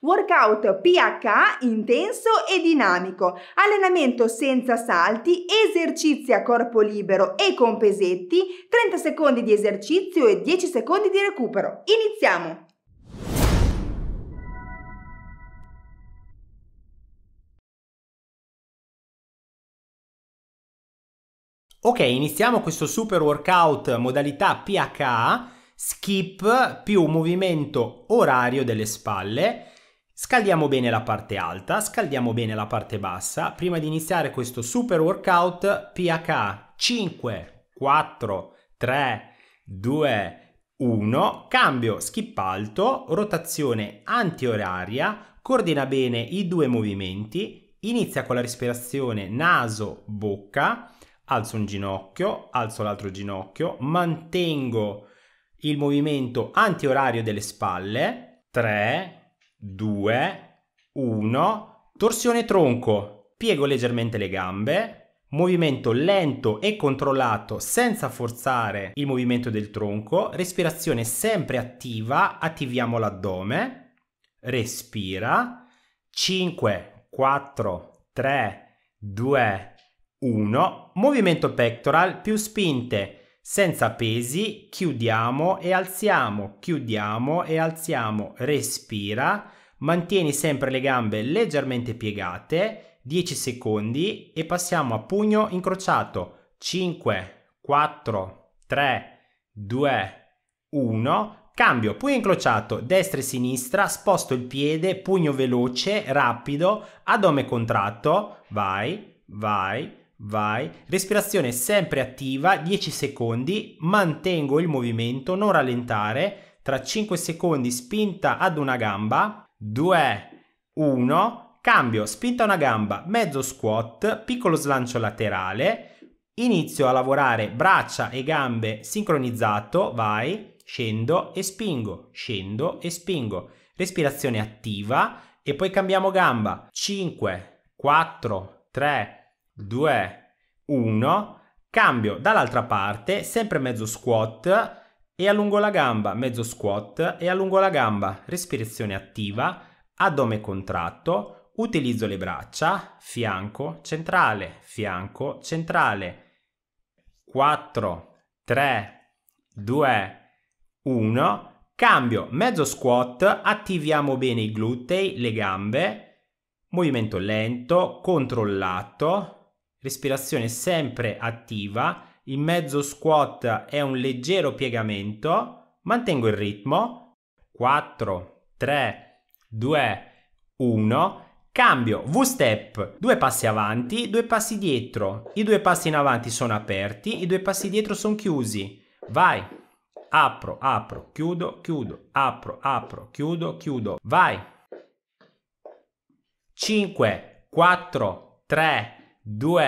Workout PH intenso e dinamico, allenamento senza salti, esercizi a corpo libero e con pesetti, 30 secondi di esercizio e 10 secondi di recupero. Iniziamo! Ok, iniziamo questo super workout modalità PHA, skip più movimento orario delle spalle Scaldiamo bene la parte alta, scaldiamo bene la parte bassa. Prima di iniziare questo super workout, PH 5, 4, 3, 2, 1, cambio skip alto, rotazione antioraria, coordina bene i due movimenti, inizia con la respirazione naso-bocca, alzo un ginocchio, alzo l'altro ginocchio, mantengo il movimento antiorario delle spalle, 3, 2, 1, torsione tronco, piego leggermente le gambe, movimento lento e controllato senza forzare il movimento del tronco, respirazione sempre attiva, attiviamo l'addome, respira, 5, 4, 3, 2, 1, movimento pectoral più spinte senza pesi, chiudiamo e alziamo, chiudiamo e alziamo, respira, mantieni sempre le gambe leggermente piegate, 10 secondi e passiamo a pugno incrociato, 5, 4, 3, 2, 1, Cambio, pugno incrociato, destra e sinistra, sposto il piede, pugno veloce, rapido, addome contratto, vai, vai, vai, respirazione sempre attiva, 10 secondi, mantengo il movimento, non rallentare, tra 5 secondi spinta ad una gamba, 2, 1, cambio, spinta a una gamba, mezzo squat, piccolo slancio laterale, inizio a lavorare braccia e gambe sincronizzato, vai, scendo e spingo, scendo e spingo, respirazione attiva e poi cambiamo gamba, 5, 4, 3, 2, 1, cambio dall'altra parte, sempre mezzo squat e allungo la gamba, mezzo squat e allungo la gamba, respirazione attiva, addome contratto, utilizzo le braccia, fianco, centrale, fianco, centrale, 4, 3, 2, 1, cambio mezzo squat, attiviamo bene i glutei, le gambe, movimento lento, controllato, respirazione sempre attiva, in mezzo squat è un leggero piegamento, mantengo il ritmo, 4, 3, 2, 1, Cambio V-step, due passi avanti, due passi dietro. I due passi in avanti sono aperti, i due passi dietro sono chiusi. Vai, apro, apro, chiudo, chiudo, apro, apro, chiudo, chiudo. Vai. 5, 4, 3, 2,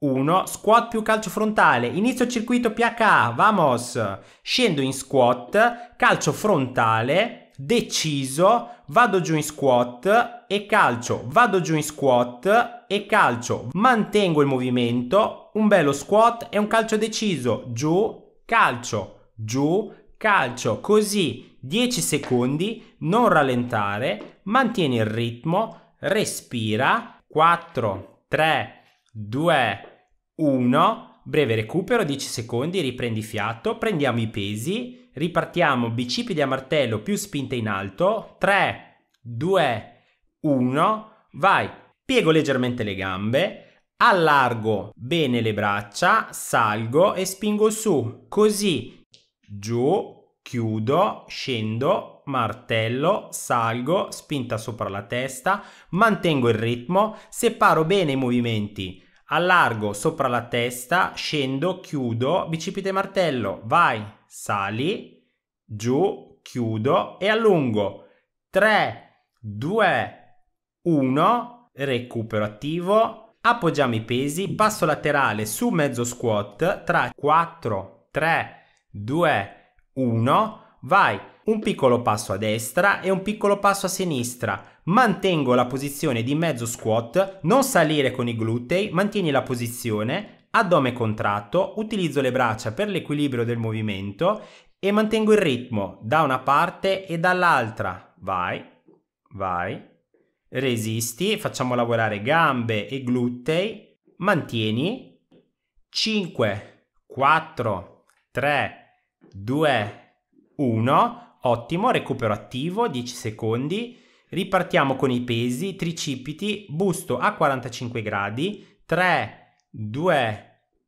1, squat più calcio frontale, inizio circuito PHA, vamos, scendo in squat, calcio frontale, deciso, vado giù in squat e calcio, vado giù in squat e calcio, mantengo il movimento, un bello squat e un calcio deciso, giù, calcio, giù, calcio, così 10 secondi, non rallentare, mantieni il ritmo, respira, 4, 3, 2, 1, breve recupero, 10 secondi, riprendi fiato, prendiamo i pesi, ripartiamo bicipiti a martello più spinta in alto, 3, 2, 1, vai, piego leggermente le gambe, allargo bene le braccia, salgo e spingo su, così, giù, chiudo, scendo, martello, salgo, spinta sopra la testa, mantengo il ritmo, separo bene i movimenti, allargo sopra la testa, scendo, chiudo, bicipite martello, vai, sali, giù, chiudo e allungo. 3, 2, 1, recupero attivo, appoggiamo i pesi, passo laterale su mezzo squat, tra 4, 3, 2, 1. 1, vai un piccolo passo a destra e un piccolo passo a sinistra. Mantengo la posizione di mezzo squat, non salire con i glutei, mantieni la posizione, addome contratto, utilizzo le braccia per l'equilibrio del movimento e mantengo il ritmo da una parte e dall'altra. Vai, vai, resisti, facciamo lavorare gambe e glutei, mantieni, 5, 4, 3, 2, 1, ottimo, recupero attivo, 10 secondi, ripartiamo con i pesi, tricipiti, busto a 45 gradi, 3, 2,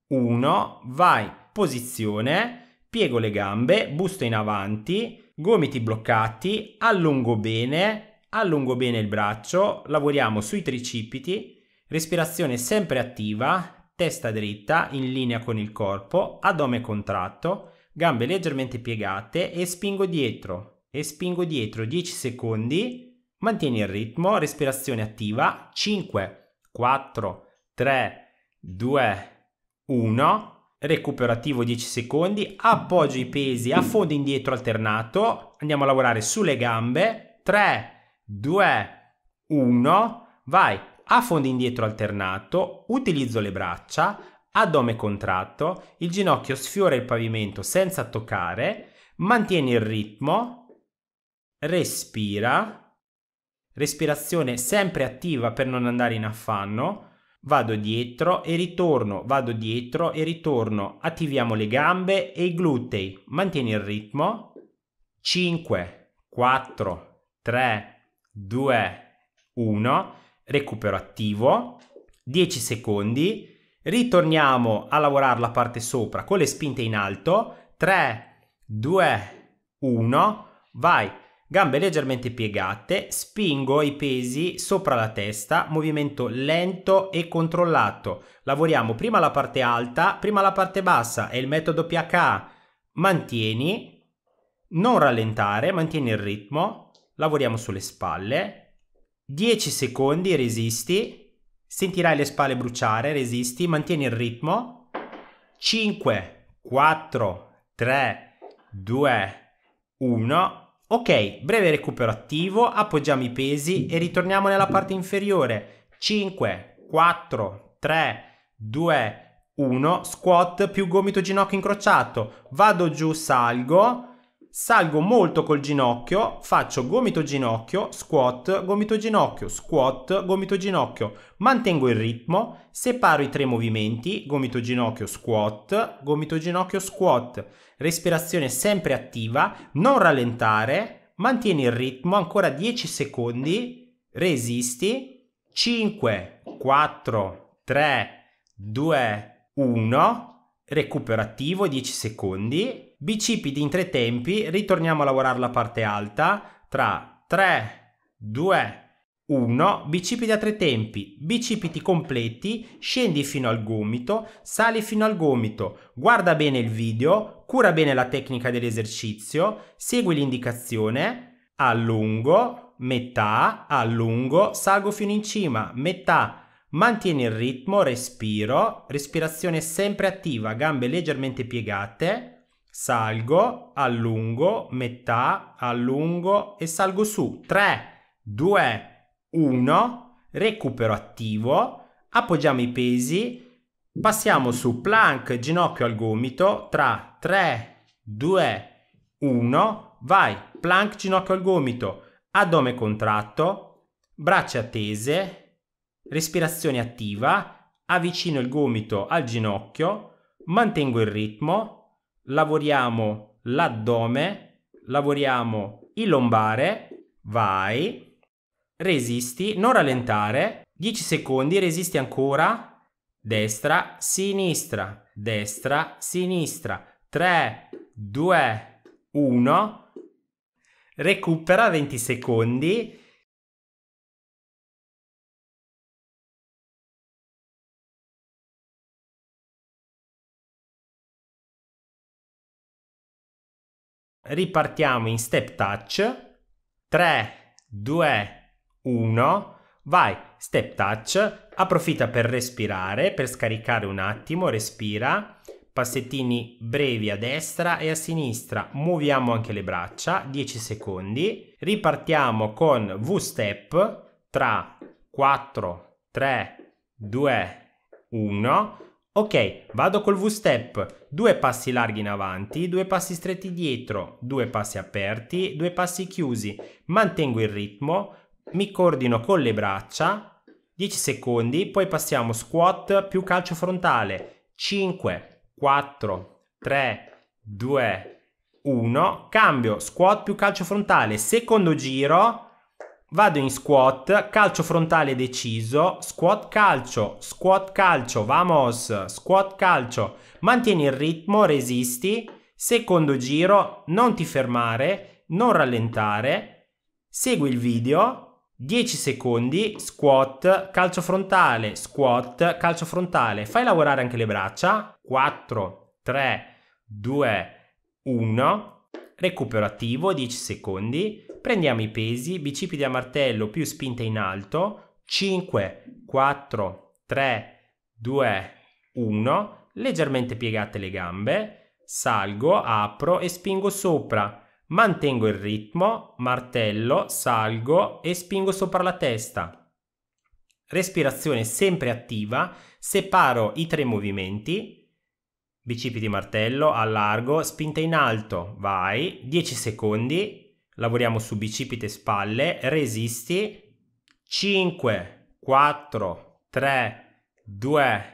1, vai, posizione, piego le gambe, busto in avanti, gomiti bloccati, allungo bene, allungo bene il braccio, lavoriamo sui tricipiti, respirazione sempre attiva, testa dritta in linea con il corpo, addome contratto, gambe leggermente piegate e spingo dietro e spingo dietro 10 secondi, mantieni il ritmo, respirazione attiva, 5, 4, 3, 2, 1, recuperativo 10 secondi, appoggio i pesi a fondo indietro alternato, andiamo a lavorare sulle gambe, 3, 2, 1, vai, a fondo indietro alternato, utilizzo le braccia, a contratto, il ginocchio sfiora il pavimento senza toccare, mantieni il ritmo, respira, respirazione sempre attiva per non andare in affanno, vado dietro e ritorno, vado dietro e ritorno, attiviamo le gambe e i glutei, mantieni il ritmo, 5, 4, 3, 2, 1, recupero attivo, 10 secondi, Ritorniamo a lavorare la parte sopra con le spinte in alto. 3, 2, 1. Vai. Gambe leggermente piegate, spingo i pesi sopra la testa, movimento lento e controllato. Lavoriamo prima la parte alta, prima la parte bassa, è il metodo PHA. Mantieni, non rallentare, mantieni il ritmo, lavoriamo sulle spalle. 10 secondi, resisti. Sentirai le spalle bruciare, resisti, mantieni il ritmo. 5, 4, 3, 2, 1. Ok, breve recupero attivo, appoggiamo i pesi e ritorniamo nella parte inferiore. 5, 4, 3, 2, 1. Squat più gomito ginocchio incrociato. Vado giù, salgo salgo molto col ginocchio, faccio gomito ginocchio, squat, gomito ginocchio, squat, gomito ginocchio, mantengo il ritmo, separo i tre movimenti, gomito ginocchio, squat, gomito ginocchio, squat, respirazione sempre attiva, non rallentare, mantieni il ritmo ancora 10 secondi, resisti, 5, 4, 3, 2, 1, recupero attivo 10 secondi, bicipiti in tre tempi, ritorniamo a lavorare la parte alta, tra 3, 2, 1, bicipiti a tre tempi, bicipiti completi, scendi fino al gomito, sali fino al gomito, guarda bene il video, cura bene la tecnica dell'esercizio, segui l'indicazione, allungo, metà, allungo, salgo fino in cima, metà, mantieni il ritmo, respiro, respirazione sempre attiva, gambe leggermente piegate, salgo, allungo, metà, allungo e salgo su. 3, 2, 1, recupero attivo, appoggiamo i pesi, passiamo su plank, ginocchio al gomito, tra 3, 2, 1, vai, plank, ginocchio al gomito, addome contratto, braccia tese, respirazione attiva, avvicino il gomito al ginocchio, mantengo il ritmo, lavoriamo l'addome, lavoriamo il lombare, vai, resisti, non rallentare, 10 secondi, resisti ancora, destra, sinistra, destra, sinistra, 3, 2, 1, recupera 20 secondi, ripartiamo in step touch. 3, 2, 1, vai, step touch, approfitta per respirare, per scaricare un attimo, respira, passettini brevi a destra e a sinistra, muoviamo anche le braccia, 10 secondi, ripartiamo con V-step tra 4, 3, 2, 1, Ok, vado col V-step, due passi larghi in avanti, due passi stretti dietro, due passi aperti, due passi chiusi, mantengo il ritmo, mi coordino con le braccia, 10 secondi, poi passiamo squat più calcio frontale, 5, 4, 3, 2, 1, cambio, squat più calcio frontale, secondo giro, Vado in squat, calcio frontale deciso, squat calcio, squat calcio, vamos, squat calcio. Mantieni il ritmo, resisti. Secondo giro, non ti fermare, non rallentare. Segui il video. 10 secondi, squat, calcio frontale, squat, calcio frontale. Fai lavorare anche le braccia. 4, 3, 2, 1 recupero attivo 10 secondi, prendiamo i pesi, bicipiti a martello più spinta in alto, 5, 4, 3, 2, 1, leggermente piegate le gambe, salgo, apro e spingo sopra, mantengo il ritmo, martello, salgo e spingo sopra la testa. Respirazione sempre attiva, separo i tre movimenti, bicipiti martello, allargo, spinta in alto, vai, 10 secondi, lavoriamo su bicipiti e spalle, resisti, 5, 4, 3, 2,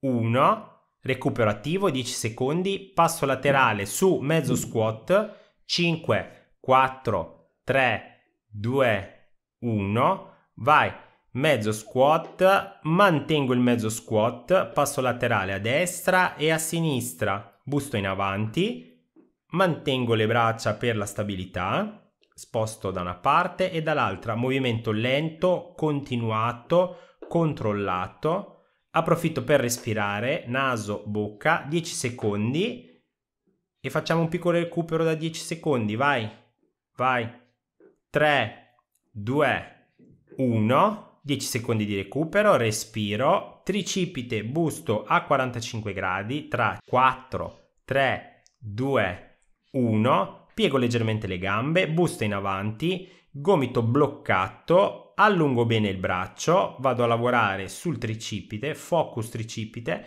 1, recupero attivo, 10 secondi, passo laterale su mezzo squat, 5, 4, 3, 2, 1, vai, mezzo squat, mantengo il mezzo squat, passo laterale a destra e a sinistra, busto in avanti, mantengo le braccia per la stabilità, sposto da una parte e dall'altra, movimento lento, continuato, controllato, approfitto per respirare, naso, bocca, 10 secondi e facciamo un piccolo recupero da 10 secondi, vai, vai, 3, 2, 1. 10 secondi di recupero, respiro, tricipite, busto a 45 gradi, tra 4, 3, 2, 1, piego leggermente le gambe, busto in avanti, gomito bloccato, allungo bene il braccio, vado a lavorare sul tricipite, focus tricipite,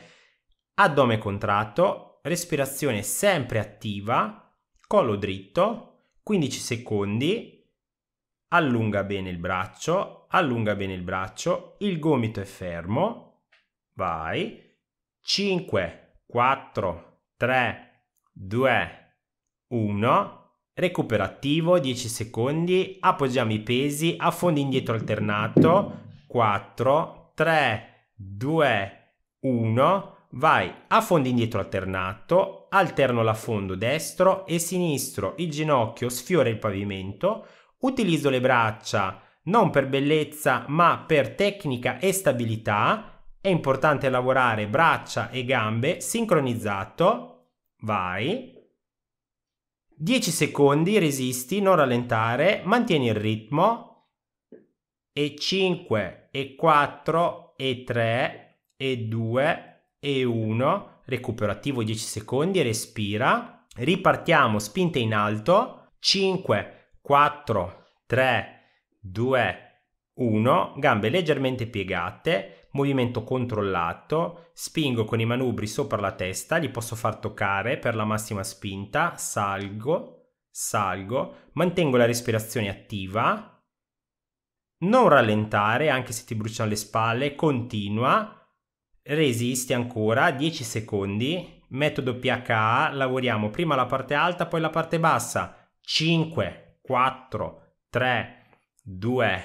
addome contratto, respirazione sempre attiva, collo dritto, 15 secondi, allunga bene il braccio, allunga bene il braccio, il gomito è fermo, vai, 5, 4, 3, 2, 1, recupero attivo, 10 secondi, appoggiamo i pesi, affondi indietro alternato, 4, 3, 2, 1, vai, affondi indietro alternato, alterno l'affondo destro e sinistro, il ginocchio sfiora il pavimento, Utilizzo le braccia non per bellezza ma per tecnica e stabilità. È importante lavorare braccia e gambe sincronizzato. Vai. 10 secondi, resisti, non rallentare, mantieni il ritmo. E 5 e 4 e 3 e 2 e 1. Recupero attivo 10 secondi, respira. Ripartiamo, spinte in alto. 5 4, 3, 2, 1, gambe leggermente piegate, movimento controllato, spingo con i manubri sopra la testa, li posso far toccare per la massima spinta, salgo, salgo, mantengo la respirazione attiva, non rallentare anche se ti bruciano le spalle, continua, resisti ancora 10 secondi, metodo PHA, lavoriamo prima la parte alta poi la parte bassa, 5, 4, 3, 2,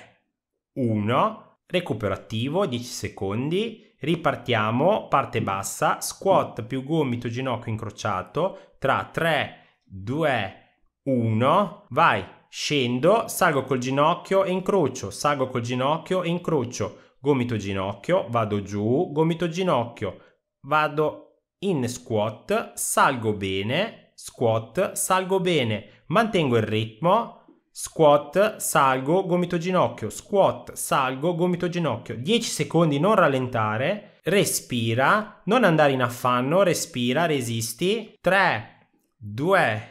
1, recupero attivo, 10 secondi, ripartiamo, parte bassa, squat più gomito ginocchio incrociato, tra 3, 2, 1, vai, scendo, salgo col ginocchio e incrocio, salgo col ginocchio e incrocio, gomito ginocchio, vado giù, gomito ginocchio, vado in squat, salgo bene, squat, salgo bene, mantengo il ritmo, squat, salgo, gomito ginocchio, squat, salgo, gomito ginocchio, 10 secondi, non rallentare, respira, non andare in affanno, respira, resisti, 3, 2,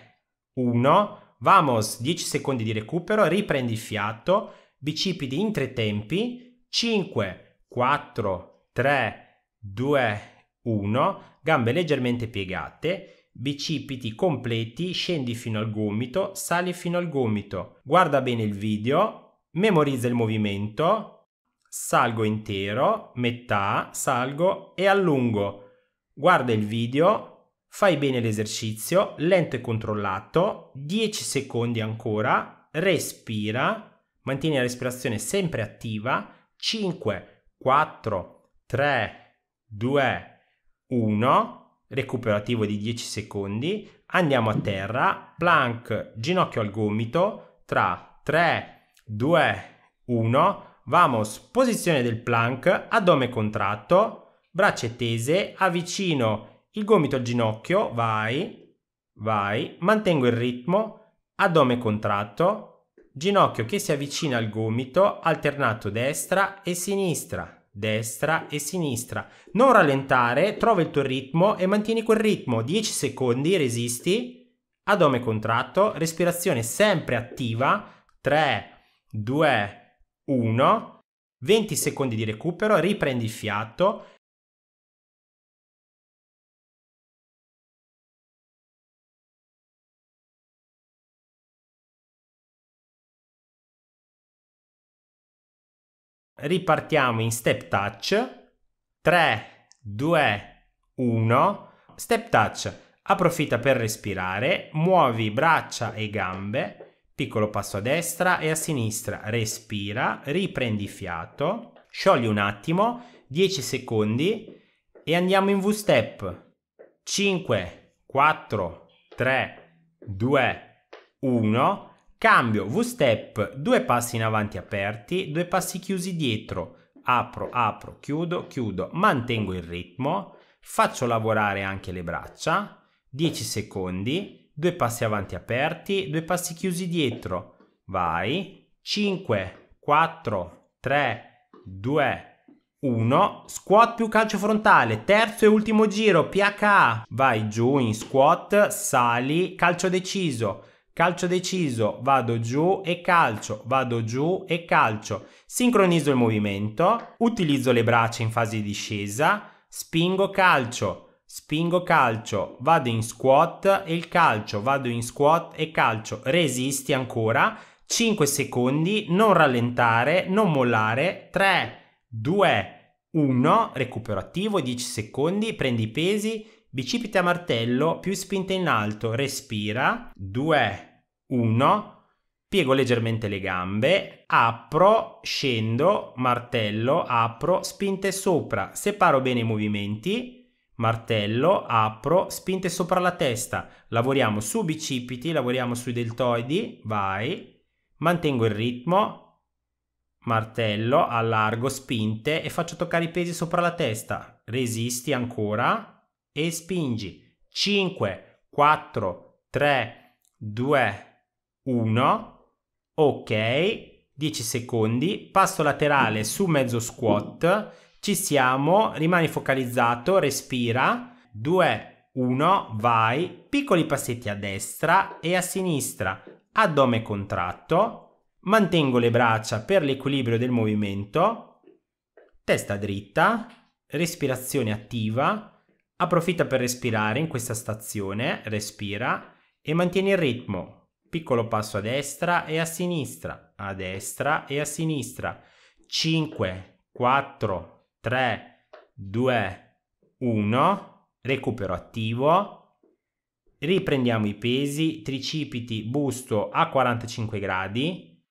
1, vamos, 10 secondi di recupero, riprendi il fiato, bicipiti in tre tempi, 5, 4, 3, 2, 1, gambe leggermente piegate, bicipiti completi, scendi fino al gomito, sali fino al gomito. Guarda bene il video, memorizza il movimento, salgo intero, metà, salgo e allungo. Guarda il video, fai bene l'esercizio, lento e controllato, 10 secondi ancora, respira, mantieni la respirazione sempre attiva, 5, 4, 3, 2, 1 recuperativo di 10 secondi, andiamo a terra, plank, ginocchio al gomito, tra 3, 2, 1, vamos, posizione del plank, addome contratto, braccia tese, avvicino il gomito al ginocchio, vai, vai, mantengo il ritmo, addome contratto, ginocchio che si avvicina al gomito, alternato destra e sinistra destra e sinistra. Non rallentare, trova il tuo ritmo e mantieni quel ritmo. 10 secondi, resisti. Adome contratto, respirazione sempre attiva. 3, 2, 1. 20 secondi di recupero, riprendi il fiato. ripartiamo in step touch 3 2 1 step touch approfitta per respirare muovi braccia e gambe piccolo passo a destra e a sinistra respira riprendi fiato sciogli un attimo 10 secondi e andiamo in V step 5 4 3 2 1 Cambio V-step, due passi in avanti aperti, due passi chiusi dietro, apro, apro, chiudo, chiudo, mantengo il ritmo, faccio lavorare anche le braccia, 10 secondi, due passi avanti aperti, due passi chiusi dietro, vai, 5, 4, 3, 2, 1, squat più calcio frontale, terzo e ultimo giro, PHA, vai giù in squat, sali, calcio deciso, Calcio deciso, vado giù e calcio, vado giù e calcio. Sincronizzo il movimento, utilizzo le braccia in fase di discesa, spingo calcio, spingo calcio, vado in squat e il calcio, vado in squat e calcio. Resisti ancora, 5 secondi, non rallentare, non mollare, 3, 2, 1, recupero attivo, 10 secondi, prendi i pesi, bicipiti a martello più spinta in alto, respira, 2, 1, piego leggermente le gambe, apro, scendo, martello, apro, spinte sopra, separo bene i movimenti, martello, apro, spinte sopra la testa, lavoriamo su bicipiti, lavoriamo sui deltoidi, vai, mantengo il ritmo, martello, allargo, spinte e faccio toccare i pesi sopra la testa, resisti ancora, e spingi 5, 4, 3, 2, 1, ok, 10 secondi, passo laterale su mezzo squat, ci siamo, rimani focalizzato, respira, 2, 1, vai, piccoli passetti a destra e a sinistra, addome contratto, mantengo le braccia per l'equilibrio del movimento, testa dritta, respirazione attiva, Approfitta per respirare in questa stazione, respira e mantieni il ritmo. Piccolo passo a destra e a sinistra, a destra e a sinistra. 5, 4, 3, 2, 1. Recupero attivo. Riprendiamo i pesi, tricipiti, busto a 45 gradi.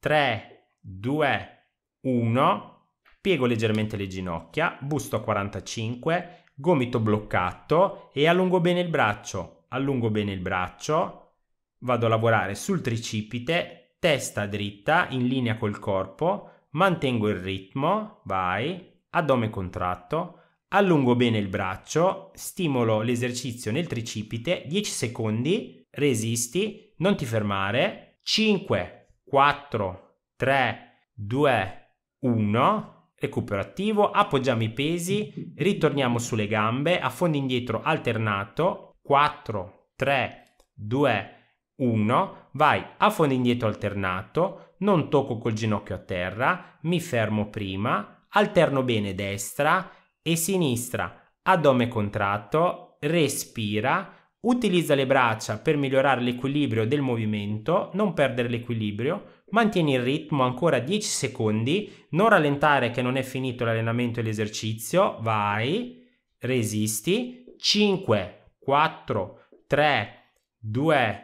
3, 2, 1. Piego leggermente le ginocchia, busto a 45 gomito bloccato e allungo bene il braccio, allungo bene il braccio, vado a lavorare sul tricipite, testa dritta in linea col corpo, mantengo il ritmo, vai, addome contratto, allungo bene il braccio, stimolo l'esercizio nel tricipite, 10 secondi, resisti, non ti fermare, 5, 4, 3, 2, 1, recupero attivo, appoggiamo i pesi, ritorniamo sulle gambe, affondo indietro alternato, 4, 3, 2, 1, vai affondo indietro alternato, non tocco col ginocchio a terra, mi fermo prima, alterno bene destra e sinistra, addome contratto, respira, utilizza le braccia per migliorare l'equilibrio del movimento, non perdere l'equilibrio, Mantieni il ritmo ancora 10 secondi, non rallentare che non è finito l'allenamento e l'esercizio, vai, resisti, 5, 4, 3, 2,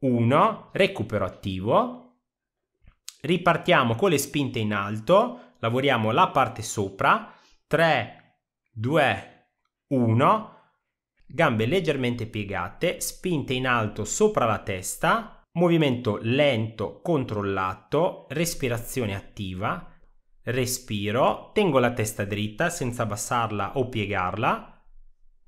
1, recupero attivo, ripartiamo con le spinte in alto, lavoriamo la parte sopra, 3, 2, 1, gambe leggermente piegate, spinte in alto sopra la testa, movimento lento controllato, respirazione attiva, respiro, tengo la testa dritta senza abbassarla o piegarla,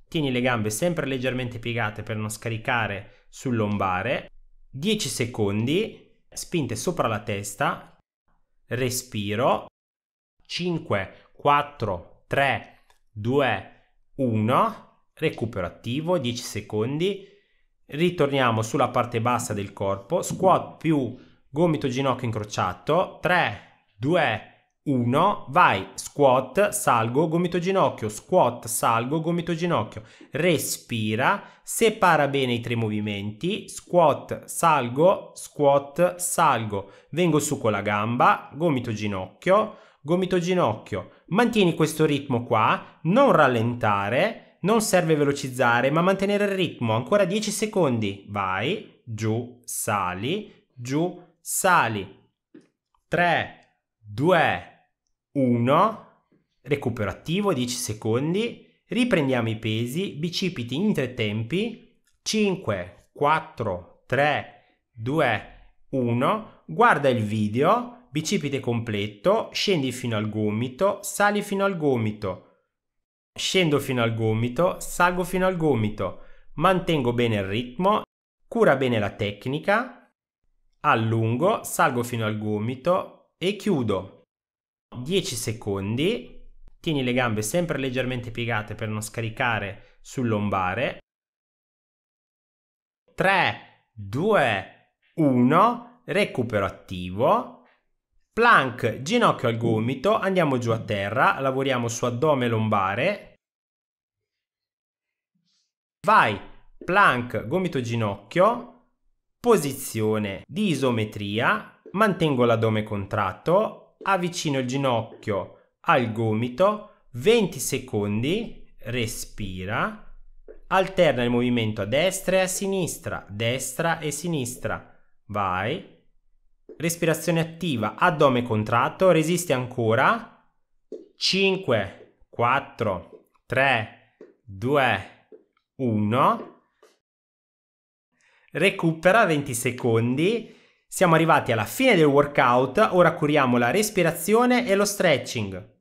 tieni le gambe sempre leggermente piegate per non scaricare sul lombare, 10 secondi, spinte sopra la testa, respiro, 5, 4, 3, 2, 1, recupero attivo, 10 secondi, ritorniamo sulla parte bassa del corpo, squat più gomito ginocchio incrociato, 3, 2, 1, vai, squat, salgo, gomito ginocchio, squat, salgo, gomito ginocchio, respira, separa bene i tre movimenti, squat, salgo, squat, salgo, vengo su con la gamba, gomito ginocchio, gomito ginocchio, mantieni questo ritmo qua, non rallentare, non serve velocizzare, ma mantenere il ritmo. Ancora 10 secondi. Vai, giù, sali, giù, sali. 3, 2, 1. Recupero attivo, 10 secondi. Riprendiamo i pesi, bicipiti in tre tempi. 5, 4, 3, 2, 1. Guarda il video, bicipite completo, scendi fino al gomito, sali fino al gomito. Scendo fino al gomito, salgo fino al gomito, mantengo bene il ritmo, cura bene la tecnica, allungo, salgo fino al gomito e chiudo. 10 secondi, tieni le gambe sempre leggermente piegate per non scaricare sul lombare. 3, 2, 1, recupero attivo, Plank, ginocchio al gomito, andiamo giù a terra, lavoriamo su addome lombare, vai plank gomito ginocchio, posizione di isometria, mantengo l'addome contratto, avvicino il ginocchio al gomito, 20 secondi, respira, alterna il movimento a destra e a sinistra, destra e sinistra, vai, respirazione attiva, addome contratto, resisti ancora, 5, 4, 3, 2, 1, recupera 20 secondi, siamo arrivati alla fine del workout, ora curiamo la respirazione e lo stretching.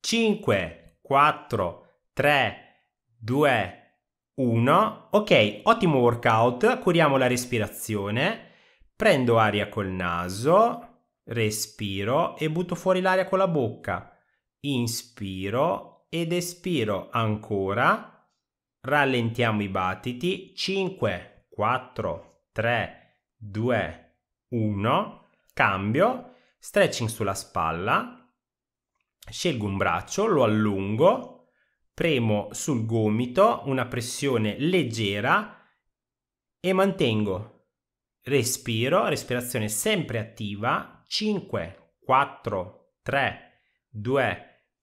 Cinque, quattro, tre, due, uno. Ok, ottimo workout, curiamo la respirazione, prendo aria col naso, respiro e butto fuori l'aria con la bocca, inspiro ed espiro ancora, rallentiamo i battiti, 5, 4, 3, 2, 1, cambio, stretching sulla spalla, scelgo un braccio, lo allungo, premo sul gomito una pressione leggera e mantengo. Respiro, respirazione sempre attiva, 5, 4, 3, 2,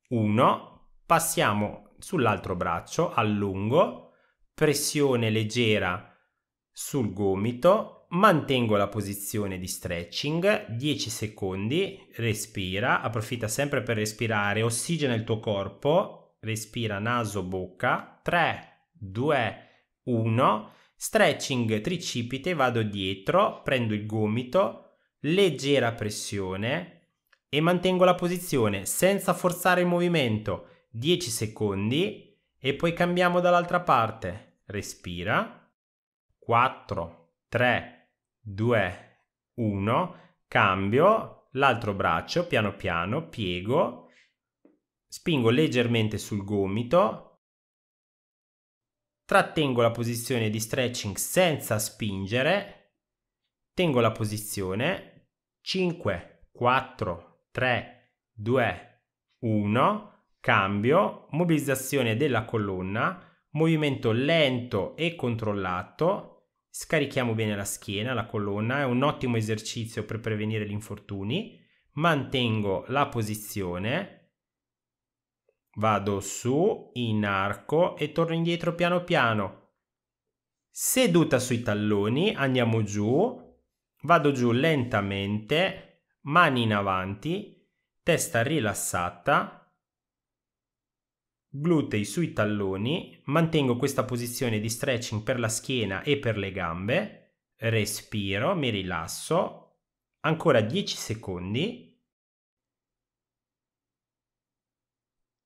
1. Passiamo sull'altro braccio, allungo, pressione leggera sul gomito, mantengo la posizione di stretching, 10 secondi, respira, approfitta sempre per respirare, ossigena il tuo corpo, respira naso, bocca, 3, 2, 1, stretching tricipite, vado dietro, prendo il gomito, leggera pressione e mantengo la posizione senza forzare il movimento 10 secondi e poi cambiamo dall'altra parte. Respira. 4, 3, 2, 1. Cambio l'altro braccio piano piano, piego, spingo leggermente sul gomito, trattengo la posizione di stretching senza spingere, tengo la posizione 5, 4, 3, 2, 1, cambio, mobilizzazione della colonna, movimento lento e controllato, scarichiamo bene la schiena, la colonna, è un ottimo esercizio per prevenire gli infortuni, mantengo la posizione, vado su, in arco e torno indietro piano piano, seduta sui talloni, andiamo giù, Vado giù lentamente, mani in avanti, testa rilassata, glutei sui talloni, mantengo questa posizione di stretching per la schiena e per le gambe, respiro, mi rilasso, ancora 10 secondi,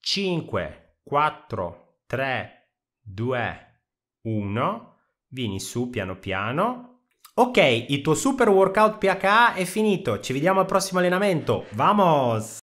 5, 4, 3, 2, 1, vieni su piano piano, Ok, il tuo super workout PHA è finito, ci vediamo al prossimo allenamento, vamos!